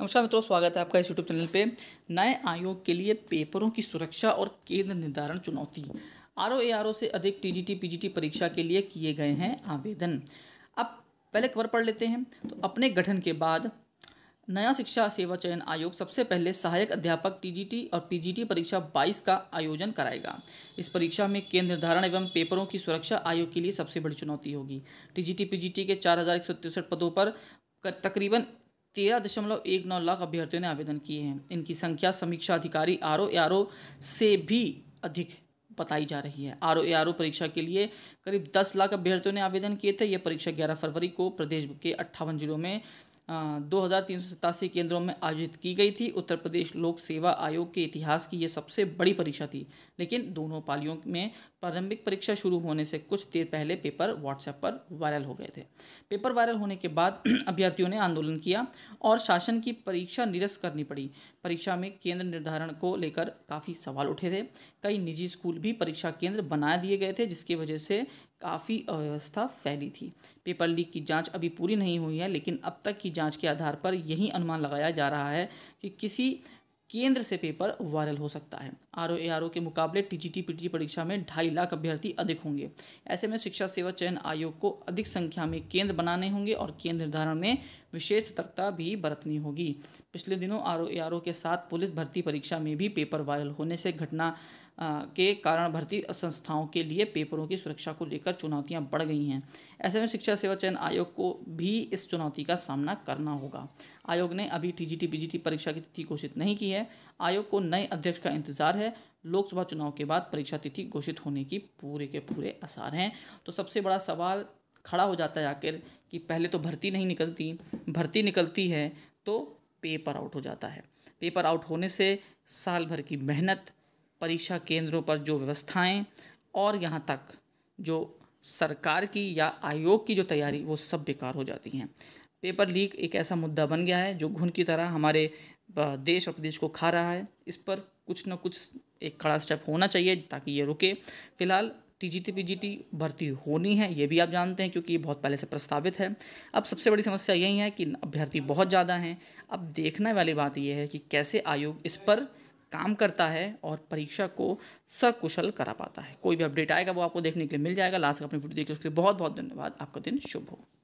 नमस्कार मित्रों स्वागत है आपका इस यूट्यूब चैनल पे नए आयोग के लिए पेपरों की सुरक्षा और केंद्र निर्धारण चुनौती R O A R O से अधिक T G T P G T परीक्षा के लिए किए गए हैं आवेदन अब पहले खबर पढ़ लेते हैं तो अपने गठन के बाद नया शिक्षा सेवा चयन आयोग सबसे पहले सहायक अध्यापक टीजीटी और पीजीटी परीक्षा 22 का आयोजन कराएगा इस परीक्षा में केंद्र निर्धारण एवं पेपरों की सुरक्षा आयोग के लिए सबसे बड़ी चुनौती होगी टीजीटी पीजीटी के चार पदों पर तकरीबन तेरह दशमलव एक नौ लाख अभ्यर्थियों ने आवेदन किए हैं इनकी संख्या समीक्षा अधिकारी आर ओ आर ओ से भी अधिक बताई जा रही है आर ओ परीक्षा के लिए करीब दस लाख अभ्यर्थियों ने आवेदन किए थे यह परीक्षा ग्यारह फरवरी को प्रदेश के अट्ठावन जिलों में दो केंद्रों में आयोजित की गई थी उत्तर प्रदेश लोक सेवा आयोग के इतिहास की ये सबसे बड़ी परीक्षा थी लेकिन दोनों पालियों में प्रारंभिक परीक्षा शुरू होने से कुछ देर पहले पेपर व्हाट्सएप पर वायरल हो गए थे पेपर वायरल होने के बाद अभ्यर्थियों ने आंदोलन किया और शासन की परीक्षा निरस्त करनी पड़ी परीक्षा में केंद्र निर्धारण को लेकर काफ़ी सवाल उठे थे कई निजी स्कूल भी परीक्षा केंद्र बना दिए गए थे जिसकी वजह से काफ़ी अव्यवस्था फैली थी पेपर लीक की जांच अभी पूरी नहीं हुई है लेकिन अब तक की जांच के आधार पर यही अनुमान लगाया जा रहा है कि किसी केंद्र से पेपर वायरल हो सकता है R O A R O के मुकाबले T G T P T परीक्षा में ढाई लाख अभ्यर्थी अधिक होंगे ऐसे में शिक्षा सेवा चयन आयोग को अधिक संख्या में केंद्र बनाने होंगे और केंद्र निर्धारण में विशेष सतर्कता भी बरतनी होगी पिछले दिनों R O A R O के साथ पुलिस भर्ती परीक्षा में भी पेपर वायरल होने से घटना के कारण भर्ती संस्थाओं के लिए पेपरों की सुरक्षा को लेकर चुनौतियां बढ़ गई हैं ऐसे में शिक्षा सेवा चयन आयोग को भी इस चुनौती का सामना करना होगा आयोग ने अभी T G T P G T परीक्षा की तिथि घोषित नहीं की है है आयोग को नए अध्यक्ष का इंतजार है लोकसभा चुनाव के बाद परीक्षा तिथि घोषित होने की पूरे के पूरे आसार हैं तो सबसे बड़ा सवाल खड़ा हो जाता है आखिर कि पहले तो भर्ती नहीं निकलती भर्ती निकलती है तो पेपर आउट हो जाता है पेपर आउट होने से साल भर की मेहनत परीक्षा केंद्रों पर जो व्यवस्थाएं और यहाँ तक जो सरकार की या आयोग की जो तैयारी वो सब बेकार हो जाती हैं पेपर लीक एक ऐसा मुद्दा बन गया है जो घुन की तरह हमारे देश और प्रदेश को खा रहा है इस पर कुछ ना कुछ एक कड़ा स्टेप होना चाहिए ताकि ये रुके फिलहाल T G T P G T भर्ती होनी है ये भी आप जानते हैं क्योंकि ये बहुत पहले से प्रस्तावित है अब सबसे बड़ी समस्या यही है कि अभ्यर्थी बहुत ज़्यादा हैं अब देखने वाली बात यह है कि कैसे आयोग इस पर काम करता है और परीक्षा को सकुशल करा पाता है कोई भी अपडेट आएगा वो आपको देखने के लिए मिल जाएगा लास्ट का अपनी वीडियो देखिए उसके लिए बहुत बहुत धन्यवाद आपका दिन शुभ हो